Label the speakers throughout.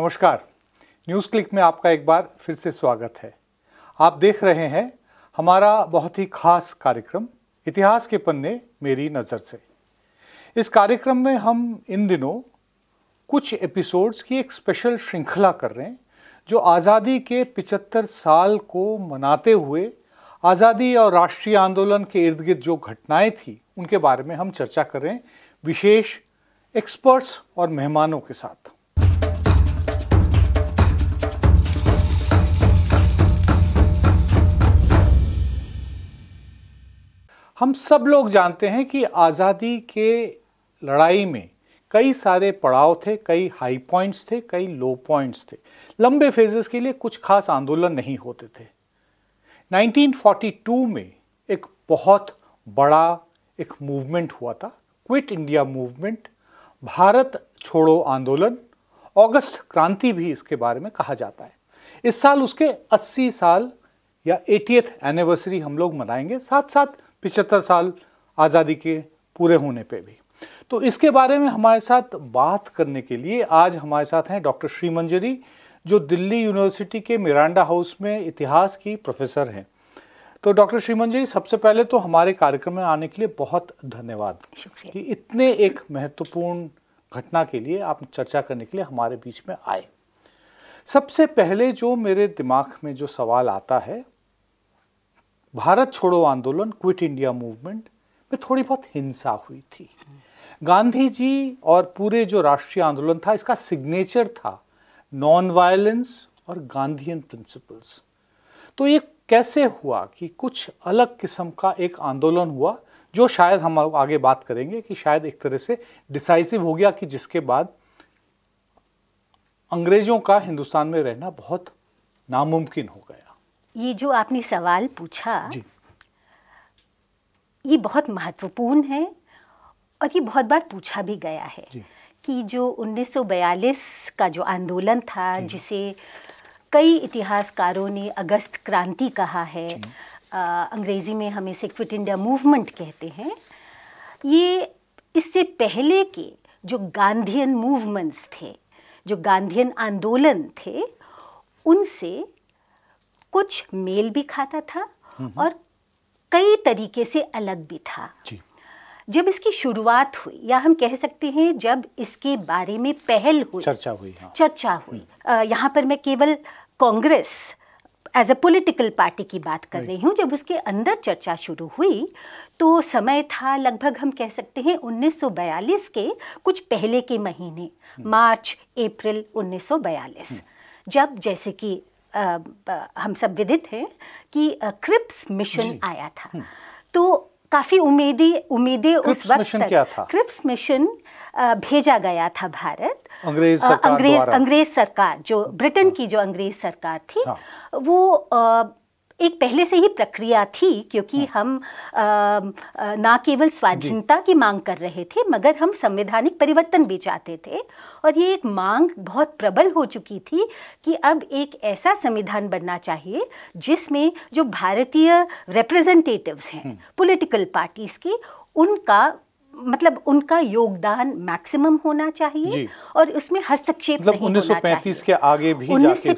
Speaker 1: नमस्कार news click में आपका एक बार फिर से स्वागत है आप देख रहे हैं हमारा बहुत ही खास कार्यक्रम इतिहास के पन्ने मेरी नज़र से इस कार्यक्रम में हम इन दिनों कुछ एपिसोड्स की एक स्पेशल श्रृंखला कर रहे हैं जो आज़ादी के 75 साल को मनाते हुए आज़ादी और राष्ट्रीय आंदोलन के इर्द गिर्द जो घटनाएं थी उनके बारे में हम चर्चा कर रहे हैं विशेष एक्सपर्ट्स और मेहमानों के साथ हम सब लोग जानते हैं कि आज़ादी के लड़ाई में कई सारे पड़ाव थे कई हाई पॉइंट्स थे कई लो पॉइंट्स थे लंबे फेजेस के लिए कुछ खास आंदोलन नहीं होते थे 1942 में एक बहुत बड़ा एक मूवमेंट हुआ था क्विट इंडिया मूवमेंट भारत छोड़ो आंदोलन अगस्त क्रांति भी इसके बारे में कहा जाता है इस साल उसके 80 साल या एटीएथ एनिवर्सरी हम लोग मनाएंगे साथ साथ पिछहत्तर साल आज़ादी के पूरे होने पे भी तो इसके बारे में हमारे साथ बात करने के लिए आज हमारे साथ हैं डॉक्टर श्री मंजरी जो दिल्ली यूनिवर्सिटी के मिरांडा हाउस में इतिहास की प्रोफेसर हैं तो डॉक्टर श्रीमन जी सबसे पहले तो हमारे कार्यक्रम में आने के लिए बहुत धन्यवाद कि इतने एक महत्वपूर्ण घटना के लिए आप चर्चा करने के लिए हमारे बीच में आए सबसे पहले जो मेरे दिमाग में जो सवाल आता है भारत छोड़ो आंदोलन क्विट इंडिया मूवमेंट में थोड़ी बहुत हिंसा हुई थी गांधी जी और पूरे जो राष्ट्रीय आंदोलन था इसका सिग्नेचर था नॉन वायलेंस और गांधीयन प्रिंसिपल्स तो ये कैसे हुआ कि कुछ अलग किस्म का एक आंदोलन हुआ जो शायद हम आगे बात करेंगे कि शायद एक तरह से डिसाइसिव हो गया कि जिसके बाद अंग्रेजों का हिंदुस्तान में रहना बहुत नामुमकिन हो गया
Speaker 2: ये जो आपने सवाल पूछा ये बहुत महत्वपूर्ण है और ये बहुत बार पूछा भी गया है कि जो 1942 का जो आंदोलन था जिसे कई इतिहासकारों ने अगस्त क्रांति कहा है आ, अंग्रेज़ी में हम इसे क्विट इंडिया मूवमेंट कहते हैं ये इससे पहले के जो गांधीयन मूवमेंट्स थे जो गांधीयन आंदोलन थे उनसे कुछ मेल भी खाता था और कई तरीके से अलग भी था जी। जब इसकी शुरुआत हुई या हम कह सकते हैं जब इसके बारे में पहल हुई चर्चा हुई हाँ। चर्चा हुई हम्म। यहाँ पर मैं केवल Congress as a political party की बात कर रही हूँ जब उसके अंदर चर्चा शुरू हुई तो समय था लगभग हम कह सकते हैं 1942 के कुछ पहले के महीने हम्म। मार्च अप्रैल 1942 हम्म। जब जैसे कि हम सब विदित हैं कि क्रिप्स मिशन आया था हम्म। तो काफ़ी उम्मीदी उम्मीदें उस वक्त मिशन क्या था? क्रिप्स मिशन भेजा गया था भारत अंग्रेज सरकार अंग्रेज, अंग्रेज सरकार जो ब्रिटेन हाँ। की जो अंग्रेज सरकार थी हाँ। वो एक पहले से ही प्रक्रिया थी क्योंकि हाँ। हम आ, आ, ना केवल स्वाधीनता की मांग कर रहे थे मगर हम संवैधानिक परिवर्तन भी चाहते थे और ये एक मांग बहुत प्रबल हो चुकी थी कि अब एक ऐसा संविधान बनना चाहिए जिसमें जो भारतीय रिप्रेजेंटेटिव्स हैं पॉलिटिकल हम्म। पार्टीज़ की उनका मतलब उनका योगदान मैक्सिमम होना चाहिए और उसमें हस्तक्षेप मतलब नहीं चाहिए
Speaker 1: के आगे भी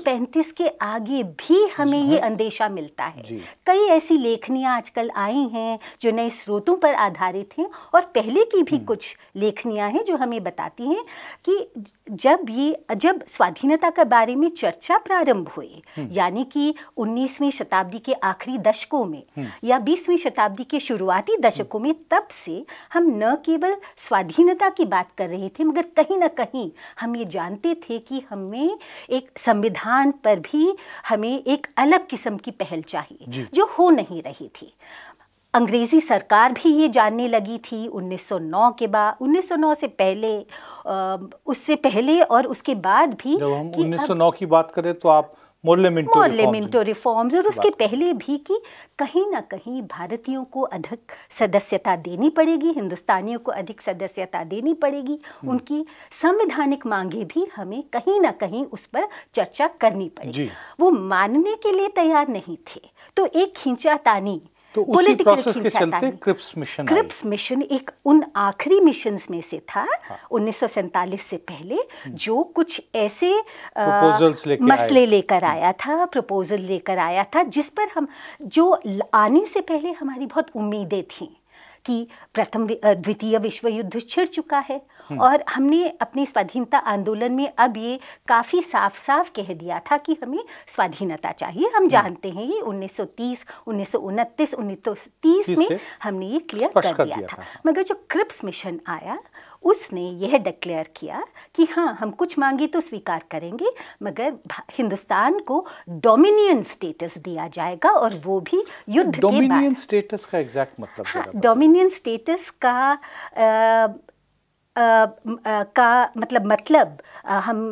Speaker 2: पैंतीस के आगे भी हमें ये हाँ। अंदेशा मिलता है कई ऐसी लेखनियां आजकल आई हैं जो नए स्रोतों पर आधारित हैं और पहले की भी हम्म। कुछ लेखनियां हैं जो हमें बताती हैं कि जब ये जब स्वाधीनता के बारे में चर्चा प्रारंभ हुई हम्म। यानी कि उन्नीसवीं शताब्दी के आखिरी दशकों में हम्म। या बीसवीं शताब्दी के शुरुआती दशकों में तब से हम न केवल स्वाधीनता की बात कर रहे थे मगर कहीं ना कहीं हम ये जानते थे कि हमें एक संविधान पर भी हमें एक अलग किस्म की पहल चाहिए जो हो नहीं रही थी अंग्रेज़ी सरकार भी ये जानने लगी थी 1909 के बाद 1909 से पहले उससे पहले और उसके बाद भी जब हम 1909
Speaker 1: की बात करें तो आप मोर्लेमेंटो
Speaker 2: रिफॉर्म्स और उसके पहले भी कि कहीं ना कहीं भारतीयों को अधिक सदस्यता देनी पड़ेगी हिंदुस्तानियों को अधिक सदस्यता देनी पड़ेगी हम्म। उनकी संवैधानिक मांगे भी हमें कहीं ना कहीं उस पर चर्चा करनी पड़ेगी वो मानने के लिए तैयार नहीं थे तो एक खींचातानी तो उसी प्रोसेस के चलते
Speaker 1: क्रिप्स मिशन क्रिप्स
Speaker 2: मिशन एक उन आखिरी में से था हाँ। उन्नीस से पहले हम्म। जो कुछ ऐसे मसले लेकर हम्म। आया था प्रपोजल लेकर आया था जिस पर हम जो आने से पहले हमारी बहुत उम्मीदें थीं कि प्रथम द्वितीय विश्व युद्ध छिड़ चुका है हम्म। और हमने अपने स्वाधीनता आंदोलन में अब ये काफ़ी साफ साफ कह दिया था कि हमें स्वाधीनता चाहिए हम हम्म। जानते हैं ये 1930 1929 1930 में हमने ये क्लियर कर दिया, दिया था।, था मगर जो क्रिप्स मिशन आया उसने यह डिक्लेयर किया कि हाँ हम कुछ मांगे तो स्वीकार करेंगे मगर हिंदुस्तान को डोमिनियन स्टेटस दिया जाएगा और वो भी युद्ध डोमिनियन
Speaker 1: स्टेटस का एग्जैक्ट मतलब हाँ
Speaker 2: डोमिनियन स्टेटस का आ, का मतलब मतलब हम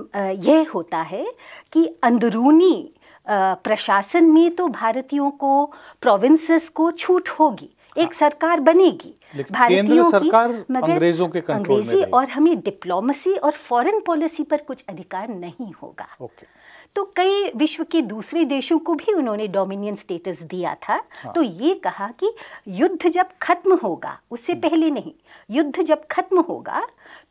Speaker 2: यह होता है कि अंदरूनी प्रशासन में तो भारतीयों को प्रोविंसेस को छूट होगी एक हाँ। सरकार बनेगी भारतीयों सरकार की मगर अंग्रेजों के कंट्रोल अंग्रेजी में और हमें डिप्लोमेसी और फॉरेन पॉलिसी पर कुछ अधिकार नहीं होगा तो कई विश्व के दूसरे देशों को भी उन्होंने डोमिनियन स्टेटस दिया था हाँ। तो ये कहा कि युद्ध जब खत्म होगा उससे हम्म। पहले नहीं युद्ध जब खत्म होगा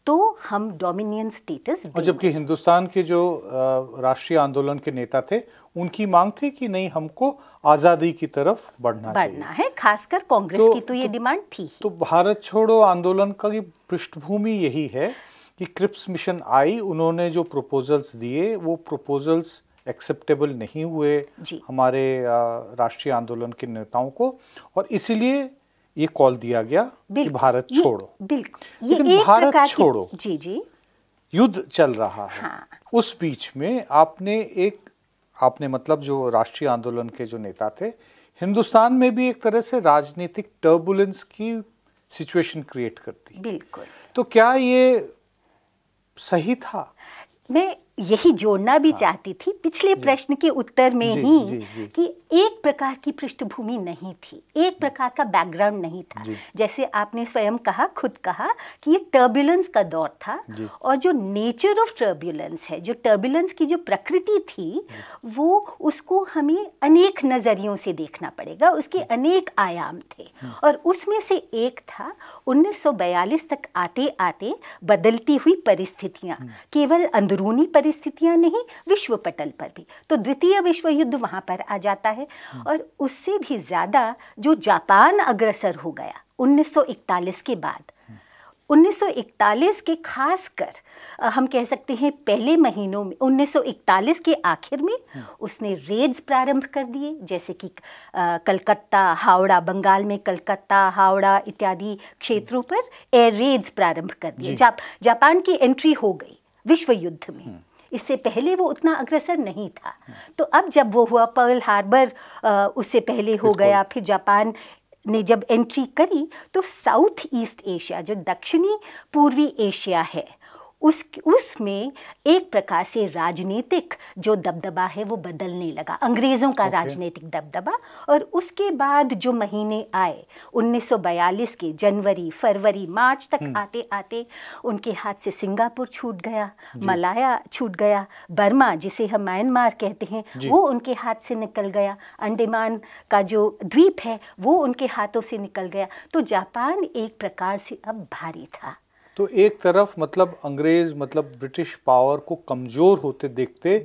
Speaker 2: तो हम डोमिनियन स्टेटस और जबकि
Speaker 1: हिंदुस्तान के जो राष्ट्रीय आंदोलन के नेता थे उनकी मांग थी कि नहीं हमको आज़ादी की तरफ बढ़ना बढ़ना है
Speaker 2: खासकर कांग्रेस तो, की तो ये तो, डिमांड थी तो
Speaker 1: भारत छोड़ो आंदोलन का पृष्ठभूमि यही है कि क्रिप्स मिशन आई उन्होंने जो प्रपोजल्स दिए वो प्रपोजल्स एक्सेप्टेबल नहीं हुए हमारे राष्ट्रीय आंदोलन के नेताओं को और इसीलिए ये कॉल दिया गया कि भारत छोड़ो
Speaker 2: लेकिन भारत छोड़ो
Speaker 1: जी जी युद्ध चल रहा है हाँ। उस बीच में आपने एक आपने मतलब जो राष्ट्रीय आंदोलन के जो नेता थे हिंदुस्तान में भी एक तरह से राजनीतिक टर्बुलेंस की सिचुएशन क्रिएट करती
Speaker 2: बिल्कुल तो क्या ये सही था मैं यही जोड़ना भी हाँ। चाहती थी पिछले प्रश्न के उत्तर में जी, ही जी, जी। कि एक प्रकार की पृष्ठभूमि नहीं थी एक प्रकार का बैकग्राउंड नहीं था जैसे आपने स्वयं कहा खुद कहा कि ये टर्बुलेंस का दौर था और जो नेचर ऑफ टर्बुलेंस है जो टर्बुलेंस की जो प्रकृति थी वो उसको हमें अनेक नज़रियों से देखना पड़ेगा उसके अनेक आयाम थे हाँ। और उसमें से एक था 1942 तक आते आते बदलती हुई परिस्थितियाँ हाँ। केवल अंदरूनी परिस्थितियां नहीं विश्व पटल पर भी तो द्वितीय विश्व युद्ध वहां पर आ जाता है और उससे भी ज़्यादा जो जापान अग्रसर हो गया 1941 के बाद 1941 के खास कर हम कह सकते हैं पहले महीनों में 1941 के आखिर में उसने रेड्स प्रारंभ कर दिए जैसे कि कलकत्ता हावड़ा बंगाल में कलकत्ता हावड़ा इत्यादि क्षेत्रों पर एयर रेड्स प्रारंभ कर दिए जा, जापान की एंट्री हो गई विश्व युद्ध में हम्म। इससे पहले वो उतना अग्रसर नहीं था तो अब जब वो हुआ पर्ल हार्बर उससे पहले हो गया फिर जापान ने जब एंट्री करी तो साउथ ईस्ट एशिया जो दक्षिणी पूर्वी एशिया है उस उसमें एक प्रकार से राजनीतिक जो दबदबा है वो बदलने लगा अंग्रेज़ों का okay. राजनीतिक दबदबा और उसके बाद जो महीने आए 1942 के जनवरी फरवरी मार्च तक हुँ. हम्म। आते आते उनके हाथ से सिंगापुर छूट गया मलाया छूट गया बर्मा जिसे हम म्यांमार कहते हैं वो उनके हाथ से निकल गया अंडेमान का जो द्वीप है वो उनके हाथों से निकल गया तो जापान एक प्रकार से अब भारी था
Speaker 1: तो एक तरफ मतलब अंग्रेज मतलब ब्रिटिश पावर को कमजोर होते देखते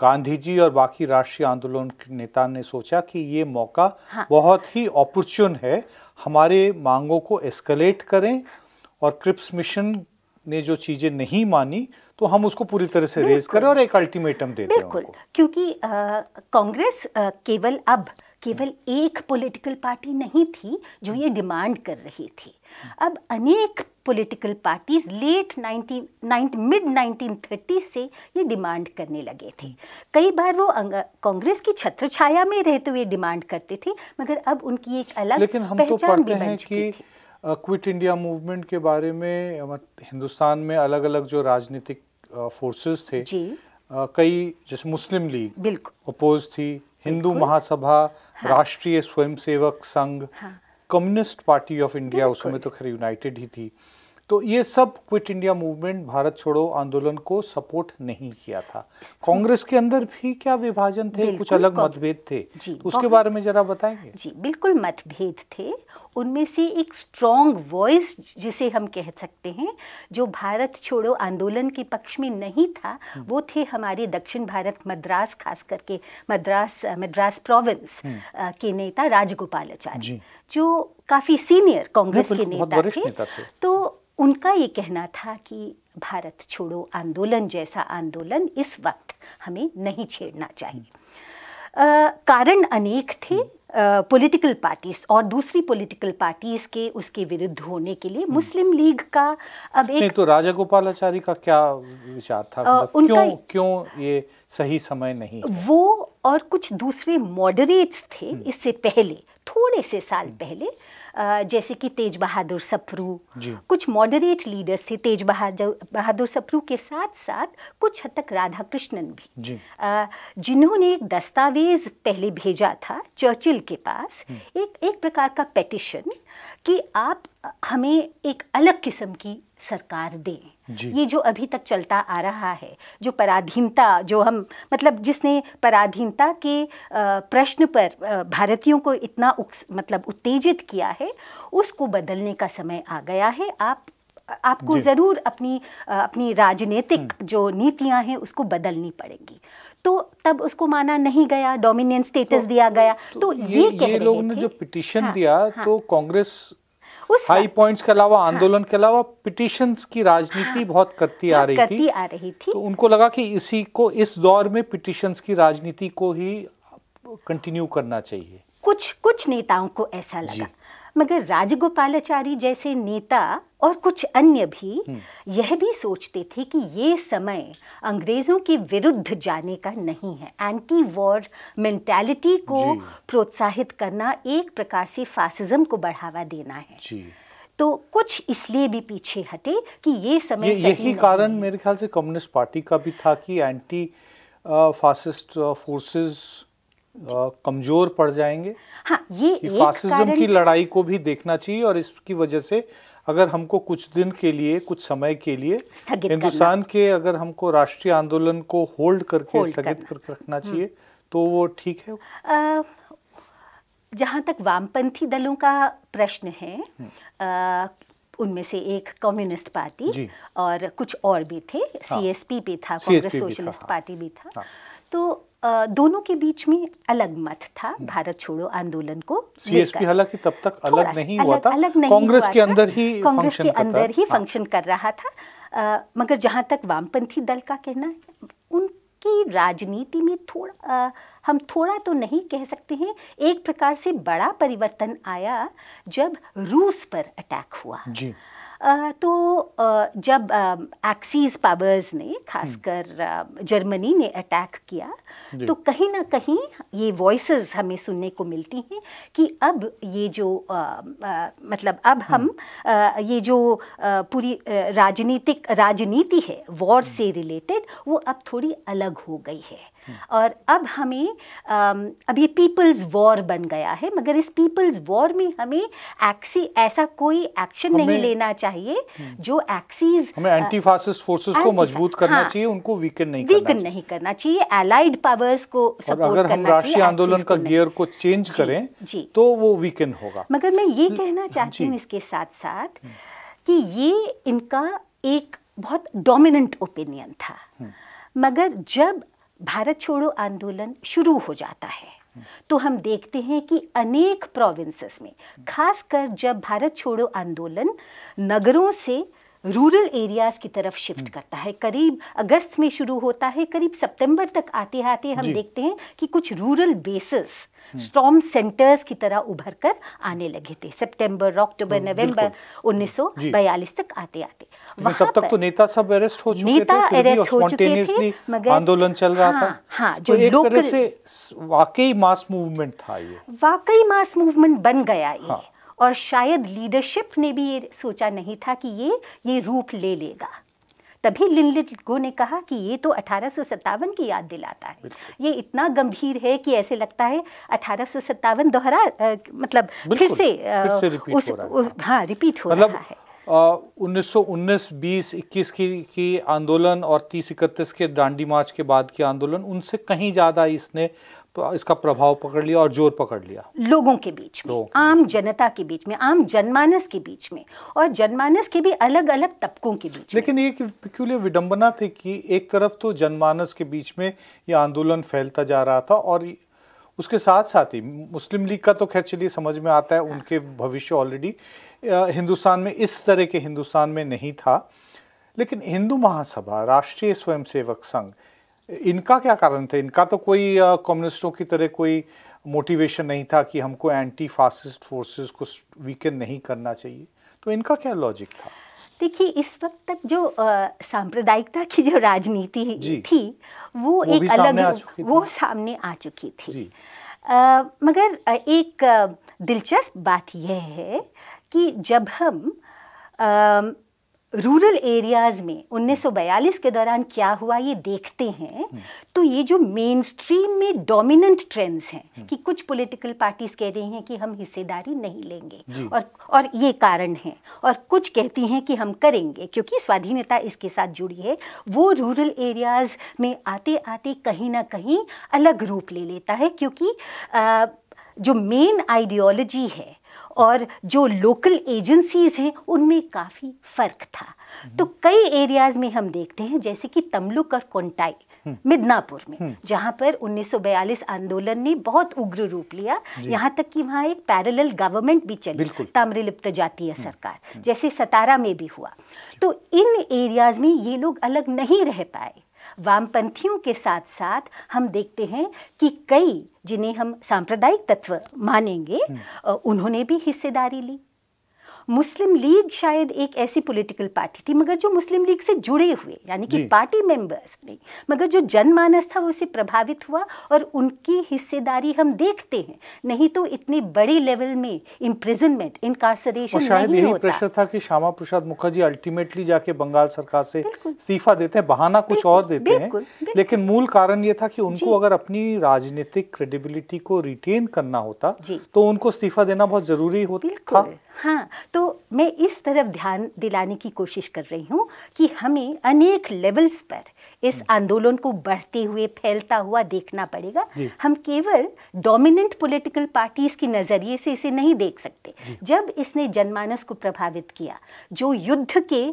Speaker 1: गांधी जी और बाकी राष्ट्रीय आंदोलन के नेता ने सोचा कि ये मौका हाँ। बहुत ही अपॉर्चुन है हमारे मांगों को एस्केलेट करें और क्रिप्स मिशन ने जो चीजें नहीं मानी तो हम उसको पूरी तरह से रेज करें और एक अल्टीमेटम दे दें बिल्कुल
Speaker 2: क्योंकि कांग्रेस केवल अब केवल एक पॉलिटिकल पार्टी नहीं थी जो ये डिमांड कर रही थी अब अनेक political parties late nineteen mid 1930 से ये डिमांड करने लगे थे कई बार वो कांग्रेस की छत्र छाया में रहते हुए डिमांड करते थे मगर अब उनकी एक अलग लेकिन हम तो पहचान तो पढ़ते हैं कि
Speaker 1: क्विट इंडिया मूवमेंट के बारे में हिंदुस्तान में अलग अलग जो राजनीतिक फोर्सेस थे जी। कई जैसे मुस्लिम लीग अपोज थी हिंदू महासभा राष्ट्रीय स्वयंसेवक संघ कम्युनिस्ट पार्टी ऑफ इंडिया उसमें तो खैर यूनाइटेड ही थी तो ये सब क्विट इंडिया मूवमेंट भारत छोड़ो आंदोलन को सपोर्ट नहीं किया था कांग्रेस के अंदर
Speaker 2: भी क्या विभाजन थे कुछ अलग मतभेद थे उसके बारे में जरा बताएंगे जी बिल्कुल मतभेद थे उनमें से एक स्ट्रॉन्ग वॉइस जिसे हम कह सकते हैं जो भारत छोड़ो आंदोलन के पक्ष में नहीं था हम्म। वो थे हमारे दक्षिण भारत मद्रास खास करके मद्रास मद्रास प्रोविंस हम्म। के नेता राजगोपालाचार्य जो काफ़ी सीनियर कांग्रेस के नेता थे, नेता थे तो उनका ये कहना था कि भारत छोड़ो आंदोलन जैसा आंदोलन इस वक्त हमें नहीं छेड़ना चाहिए आ, कारण अनेक थे पॉलिटिकल पार्टीज और दूसरी पॉलिटिकल पार्टीज के उसके विरुद्ध होने के लिए हम्म। मुस्लिम लीग का अब एक तो
Speaker 1: राजा गोपालाचारी का क्या विचार था आ, मतलब उनका क्यों क्यों ये सही समय नहीं
Speaker 2: वो और कुछ दूसरे मॉडरेट्स थे हम्म। इससे पहले थोड़े से साल हम्म। पहले जैसे कि तेज बहादुर सप्रू कुछ मॉडरेट लीडर्स थे तेज बहादुर बहादुर सप्रू के साथ साथ कुछ हद तक राधा कृष्णन भी जिन्होंने एक दस्तावेज पहले भेजा था चर्चिल के पास हम्म। एक एक प्रकार का पेटिशन कि आप हमें एक अलग किस्म की सरकार दें ये जो अभी तक चलता आ रहा है जो पराधीनता जो हम मतलब जिसने पराधीनता के प्रश्न पर भारतीयों को इतना उक्स, मतलब उत्तेजित किया है उसको बदलने का समय आ गया है आप आपको ज़रूर अपनी अपनी राजनीतिक हम्म। जो नीतियां हैं उसको बदलनी पड़ेंगी तो तब उसको माना नहीं गया डोमिनियन स्टेटस तो, दिया गया तो, तो ये, ये, कह ये लोगों ने जो
Speaker 1: पिटिशन हाँ, दिया हाँ, तो कांग्रेस उस हाई पॉइंट्स के अलावा हाँ, आंदोलन के अलावा पिटिशन की हाँ। राजनीति हाँ, बहुत करती आ रही करती थी
Speaker 2: आ रही थी तो उनको
Speaker 1: लगा कि इसी को इस दौर में पिटिशन की राजनीति को ही कंटिन्यू करना चाहिए
Speaker 2: कुछ कुछ नेताओं को ऐसा लगा मगर राजगोपालाचारी जैसे नेता और कुछ अन्य भी हम्म। यह भी सोचते थे कि ये समय अंग्रेज़ों के विरुद्ध जाने का नहीं है एंटी वॉर मेंटेलिटी को प्रोत्साहित करना एक प्रकार से फासिज्म को बढ़ावा देना है जी। तो कुछ इसलिए भी पीछे हटे कि ये समय ये, यही कारण
Speaker 1: मेरे ख्याल से कम्युनिस्ट पार्टी का भी था कि एंटी फासिस्ट फोर्सेस कमजोर पड़ जाएंगे
Speaker 2: हाँ ये कि एक फासिज्म की लड़ाई
Speaker 1: को भी देखना चाहिए और इसकी वजह से अगर हमको कुछ दिन के लिए कुछ समय के लिए हिंदुस्तान के अगर हमको राष्ट्रीय आंदोलन को होल्ड करके स्थगित करके रखना हम्म। चाहिए तो वो ठीक
Speaker 2: है जहाँ तक वामपंथी दलों का प्रश्न है हम्म। उनमें से एक कम्युनिस्ट पार्टी और कुछ और भी थे सीएसपी हाँ, भी था कांग्रेस सोशलिस्ट हाँ। पार्टी भी था हाँ, तो दोनों के बीच में अलग मत था भारत छोड़ो आंदोलन को सीएसपी
Speaker 1: हालांकि तब तक अलग नहीं हुआ था अलग नहीं कांग्रेस के अंदर ही कांग्रेस के अंदर ही फंक्शन
Speaker 2: हाँ। कर रहा था मगर जहां तक वामपंथी दल का कहना है उनकी राजनीति में थोड़ा आ, हम थोड़ा तो नहीं कह सकते हैं एक प्रकार से बड़ा परिवर्तन आया जब रूस पर अटैक हुआ जी तो जब एक्सीज पावर्स ने हम्म। खासकर जर्मनी ने अटैक किया तो कहीं ना कहीं ये वॉइसेस हमें सुनने को मिलती हैं कि अब ये जो आ, आ, मतलब अब हम्म। हम आ, ये जो आ, पूरी राजनीतिक राजनीति है वॉर हम्म। से रिलेटेड वो अब थोड़ी अलग हो गई है और अब हमें अब ये पीपल्स वॉर बन गया है मगर इस पीपल्स वॉर में हमें एक्सी ऐसा कोई एक्शन नहीं लेना चाहिए हम्म। जो एक्सीज हमें एंटी
Speaker 1: फासिस्ट फोर्सेस को मजबूत करना हाँ, चाहिए उनको वीकन नहीं वीकन करना नहीं
Speaker 2: करना चाहिए एलाइड पावर्स को सपोर्ट अगर हम राष्ट्रीय आंदोलन का
Speaker 1: गियर को चेंज करें तो वो वीकन होगा मगर
Speaker 2: मैं ये कहना हाँ, चाहती हूँ इसके साथ साथ हम्म। कि ये इनका एक बहुत डोमिनेंट ओपिनियन था हम्म। मगर जब भारत छोड़ो आंदोलन शुरू हो जाता है तो हम देखते हैं कि अनेक प्रोविंसेस में खासकर जब भारत छोड़ो आंदोलन नगरों से रूरल एरियाज़ की तरफ शिफ्ट हम्म। करता है करीब अगस्त में शुरू होता है करीब सितंबर तक आते आते हम देखते हैं कि कुछ रूरल बेसिस स्ट्रॉम सेंटर्स की तरह उभर कर आने लगे थे सितंबर अक्टूबर हम्म, नवंबर 1942 हम्म, तक आते आते तब तक तो
Speaker 1: नेता सब अरेस्ट हो चुके नेता थे अरेस्ट हो चुके थे
Speaker 2: मगर आंदोलन चल रहा हाँ, था हाँ, तो जो
Speaker 1: तो वाकई मास मूवमेंट था ये
Speaker 2: वाकई मास मूवमेंट बन गया ये हाँ, और शायद लीडरशिप ने भी ये सोचा नहीं था कि ये ये रूप ले लेगा तभी लिनलिट गो ने कहा कि ये तो अठारह की याद दिलाता है ये इतना गंभीर है कि ऐसे लगता है अठारह दोहरा आ, मतलब फिर से, आ, फिर से रिपीट उस, हो रहा है। हाँ रिपीट हो मतलब, रहा
Speaker 1: है उन्नीस सौ उन्नीस की की आंदोलन और तीस इकतीस के दांडी मार्च के बाद के आंदोलन उनसे कहीं ज़्यादा इसने तो इसका प्रभाव पकड़ लिया और जोर पकड़ लिया लोगों के बीच में के
Speaker 2: आम जनता के बीच में आम जनमानस के बीच में और जनमानस के भी अलग अलग तबकों के
Speaker 1: बीच लेकिन ये पिक्यूलियर विडंबना थी कि एक तरफ तो जनमानस के बीच में ये आंदोलन फैलता जा रहा था और उसके साथ साथ ही मुस्लिम लीग का तो खैर चलिए समझ में आता है हाँ। उनके भविष्य ऑलरेडी हिंदुस्तान में इस तरह के हिंदुस्तान में नहीं था लेकिन हिंदू महासभा राष्ट्रीय स्वयंसेवक संघ इनका क्या कारण था इनका तो कोई कम्युनिस्टों की तरह कोई मोटिवेशन नहीं था कि हमको एंटी फासिस्ट फोर्सेस को वीकेंड नहीं करना चाहिए तो इनका क्या लॉजिक था
Speaker 2: देखिए इस वक्त तक जो सांप्रदायिकता की जो राजनीति थी वो, वो एक अलग वो सामने आ चुकी थी आ, मगर एक दिलचस्प बात यह है कि जब हम रूरल एरियाज़ में 1942 के दौरान क्या हुआ ये देखते हैं हम्म। तो ये जो मेन स्ट्रीम में डोमिनेंट ट्रेंड्स हैं हम्म। कि कुछ पॉलिटिकल पार्टीज कह रही हैं कि हम हिस्सेदारी नहीं लेंगे और और ये कारण है और कुछ कहती हैं कि हम करेंगे क्योंकि स्वाधीनता इसके साथ जुड़ी है वो रूरल एरियाज़ में आते आते कहीं ना कहीं अलग रूप ले लेता है क्योंकि आ, जो मेन आइडियोलॉजी है और जो लोकल एजेंसीज़ हैं उनमें काफ़ी फ़र्क था हम्म। तो कई एरियाज़ में हम देखते हैं जैसे कि तमलुक और कोंटाई हम्म। मिदनापुर में हम्म। जहाँ पर 1942 आंदोलन ने बहुत उग्र रूप लिया यहाँ तक कि वहाँ एक पैरेलल गवर्नमेंट भी चली ताम्रलिप्त जातीय सरकार जैसे सतारा में भी हुआ तो इन एरियाज़ में ये लोग अलग नहीं रह पाए वामपंथियों के साथ साथ हम देखते हैं कि कई जिन्हें हम सांप्रदायिक तत्व मानेंगे हम्म। उन्होंने भी हिस्सेदारी ली मुस्लिम लीग शायद एक ऐसी पॉलिटिकल पार्टी थी मगर जो मुस्लिम लीग से जुड़े हुए यानी कि पार्टी मेंबर्स नहीं मगर जो जनमानस था वो उसे प्रभावित हुआ और उनकी हिस्सेदारी हम देखते हैं नहीं तो इतने बड़े लेवल में इम्प्रिजनमेंट इनकारसरेशन नहीं यही प्रेशर
Speaker 1: था कि श्यामा प्रसाद मुखर्जी अल्टीमेटली जाके बंगाल सरकार से इस्तीफा देते हैं बहाना कुछ और देते हैं लेकिन मूल कारण ये था कि उनको अगर अपनी राजनीतिक क्रेडिबिलिटी को रिटेन करना होता तो उनको इस्तीफा देना बहुत जरूरी होता
Speaker 2: हाँ तो मैं इस तरफ ध्यान दिलाने की कोशिश कर रही हूँ कि हमें अनेक लेवल्स पर इस हम्म। आंदोलन को बढ़ते हुए फैलता हुआ देखना पड़ेगा हम केवल डोमिनेंट पॉलिटिकल पार्टीज के नज़रिए से इसे नहीं देख सकते जब इसने जनमानस को प्रभावित किया जो युद्ध के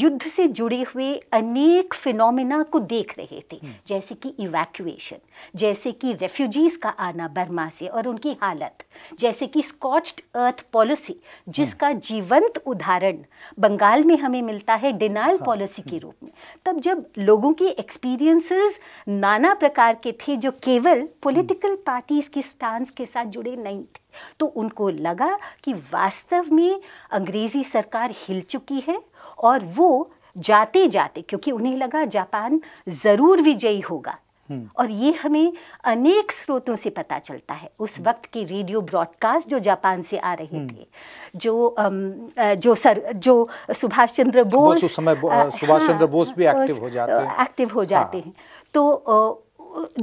Speaker 2: युद्ध से जुड़े हुए अनेक फिनोमिना को देख रहे थे हम्म। जैसे कि इवैक्यूएशन जैसे कि रेफ्यूजीज़ का आना बर्मा से और उनकी हालत जैसे कि स्कॉच्ड अर्थ पॉलिसी हम्म। जिसका जीवंत उदाहरण बंगाल में हमें मिलता है डिनाइल हाँ। पॉलिसी के हम्म। रूप में तब जब लोगों की एक्सपीरियंसेस नाना प्रकार के थे जो केवल पॉलिटिकल हम्म। पार्टीज के स्टांस के साथ जुड़े नहीं थे तो उनको लगा कि वास्तव में अंग्रेज़ी सरकार हिल चुकी है और वो जाते जाते क्योंकि उन्हें लगा जापान ज़रूर विजयी होगा हम्म। और ये हमें अनेक स्रोतों से पता चलता है उस हम्म। वक्त की रेडियो ब्रॉडकास्ट जो जापान से आ रहे हम्म। थे जो जो सर जो सुभाष चंद्र बोस सुभाष चंद्र हाँ,
Speaker 1: बोस भी एक्टिव हाँ, हो जाते हैं एक्टिव
Speaker 2: हो जाते हाँ। हैं तो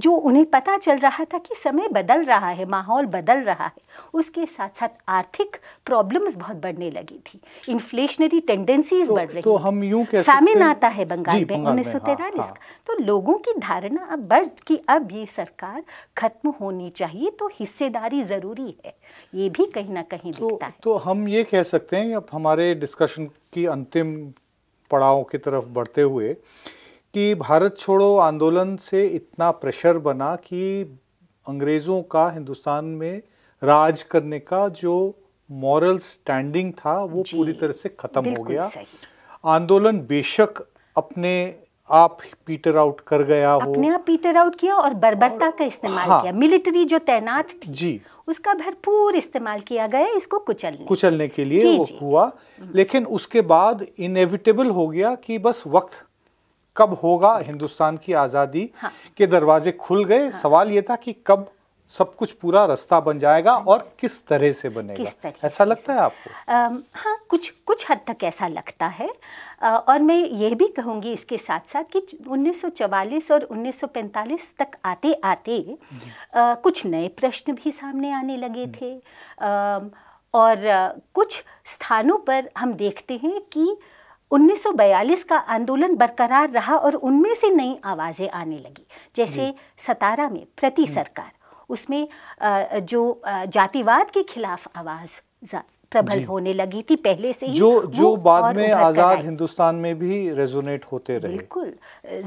Speaker 2: जो उन्हें पता चल रहा था कि समय बदल रहा है माहौल बदल रहा है उसके साथ साथ आर्थिक प्रॉब्लम्स बहुत बढ़ने लगी थी इन्फ्लेशनरी टेंडेंसीज तो, बढ़ रही तो हम यूं कह फैमिन आता है बंगाल में हाँ, उन्नीस सौ तैतालीस हाँ। का तो लोगों की धारणा अब बढ़ कि अब ये सरकार खत्म होनी चाहिए तो हिस्सेदारी ज़रूरी है ये भी कहीं ना कहीं तो, दिखता है
Speaker 1: तो हम ये कह सकते हैं अब हमारे डिस्कशन की अंतिम पड़ाव की तरफ बढ़ते हुए कि भारत छोड़ो आंदोलन से इतना प्रेशर बना कि अंग्रेज़ों का हिंदुस्तान में राज करने का जो मॉरल स्टैंडिंग था वो पूरी तरह से ख़त्म हो गया आंदोलन बेशक अपने आप पीटर आउट कर गया हो अपने
Speaker 2: आप पीटर आउट किया और बर्बरता का इस्तेमाल हाँ, किया मिलिट्री जो तैनात थी जी उसका भरपूर इस्तेमाल किया गया इसको कुचलने कुचलने
Speaker 1: के लिए जी, वो जी. हुआ लेकिन उसके बाद इनएविटेबल हो गया कि बस वक्त कब होगा हिंदुस्तान की आज़ादी हाँ। के दरवाजे खुल गए हाँ। सवाल ये था कि कब सब कुछ पूरा रास्ता बन जाएगा हाँ। और किस तरह से बनेगा तरह ऐसा लगता है आपको
Speaker 2: हाँ कुछ कुछ हद तक ऐसा लगता है और मैं ये भी कहूँगी इसके साथ साथ कि 1944 और 1945 तक आते आते कुछ नए प्रश्न भी सामने आने लगे हम्म। थे और कुछ स्थानों पर हम देखते हैं कि 1942 का आंदोलन बरकरार रहा और उनमें से नई आवाज़ें आने लगी जैसे सतारा में प्रति सरकार उसमें जो जातिवाद के खिलाफ आवाज़ प्रबल होने लगी थी पहले से ही जो जो बाद में आज़ाद
Speaker 1: हिंदुस्तान में भी रेजोनेट होते रहे बिल्कुल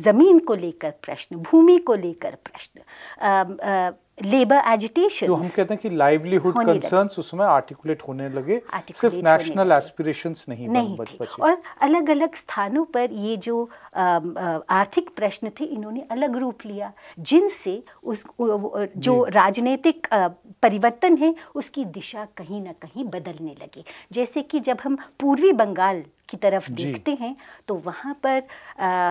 Speaker 2: ज़मीन को लेकर प्रश्न भूमि को लेकर प्रश्न लेबर एजिटेशन तो हम
Speaker 1: कहते हैं कि लाइवलीहुड कंसर्न्स उसमें आर्टिकुलेट होने लगे सिर्फ नेशनल एस्पिरेशंस नहीं नहीं बच, बच और
Speaker 2: अलग अलग स्थानों पर ये जो आ, आर्थिक प्रश्न थे इन्होंने अलग रूप लिया जिनसे उस जो राजनीतिक परिवर्तन है उसकी दिशा कहीं ना कहीं बदलने लगी जैसे कि जब हम पूर्वी बंगाल की तरफ देखते हैं तो वहाँ पर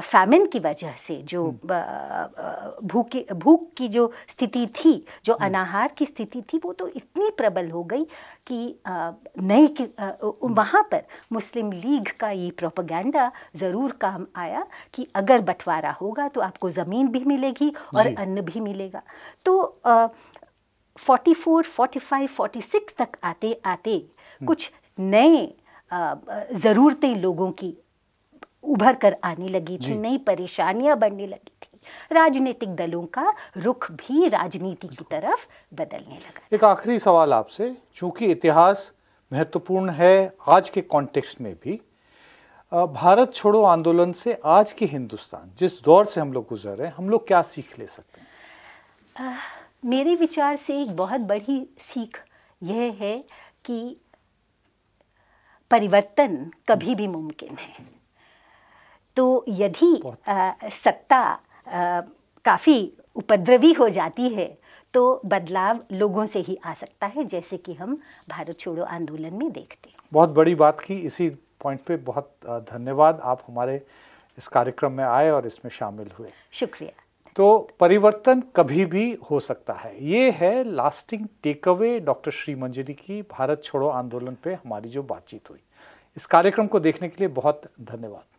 Speaker 2: फैमिन की वजह से जो हम्म। भूख भूख की जो स्थिति थी जो हम्म। अनाहार की स्थिति थी वो तो इतनी प्रबल हो गई कि नए हम्म। वहाँ पर मुस्लिम लीग का ये प्रोपागेंडा ज़रूर काम आया कि अगर बंटवारा होगा तो आपको ज़मीन भी मिलेगी और अन्न भी मिलेगा तो आ, 44, 45, 46 तक आते आते कुछ नए ज़रूरतें लोगों की उभर कर आने लगी थी नई परेशानियां बढ़ने लगी थी राजनीतिक दलों का रुख भी राजनीति की तरफ बदलने लगा
Speaker 1: एक आखिरी सवाल आपसे चूंकि इतिहास महत्वपूर्ण है आज के कॉन्टेक्स्ट में भी भारत छोड़ो आंदोलन से आज के हिंदुस्तान जिस दौर से हम लोग गुजर रहे हैं हम लोग क्या सीख ले सकते
Speaker 2: हैं मेरे विचार से एक बहुत बड़ी सीख यह है कि परिवर्तन कभी भी मुमकिन है तो यदि आ, सत्ता काफ़ी उपद्रवी हो जाती है तो बदलाव लोगों से ही आ सकता है जैसे कि हम भारत छोड़ो आंदोलन में देखते हैं
Speaker 1: बहुत बड़ी बात की इसी पॉइंट पे बहुत धन्यवाद आप हमारे इस कार्यक्रम में आए और इसमें शामिल हुए शुक्रिया तो परिवर्तन कभी भी हो सकता है ये है lasting take away doctor Shri Manjari की भारत छोड़ो आंदोलन पे हमारी जो बातचीत हुई इस कार्यक्रम को देखने के लिए बहुत धन्यवाद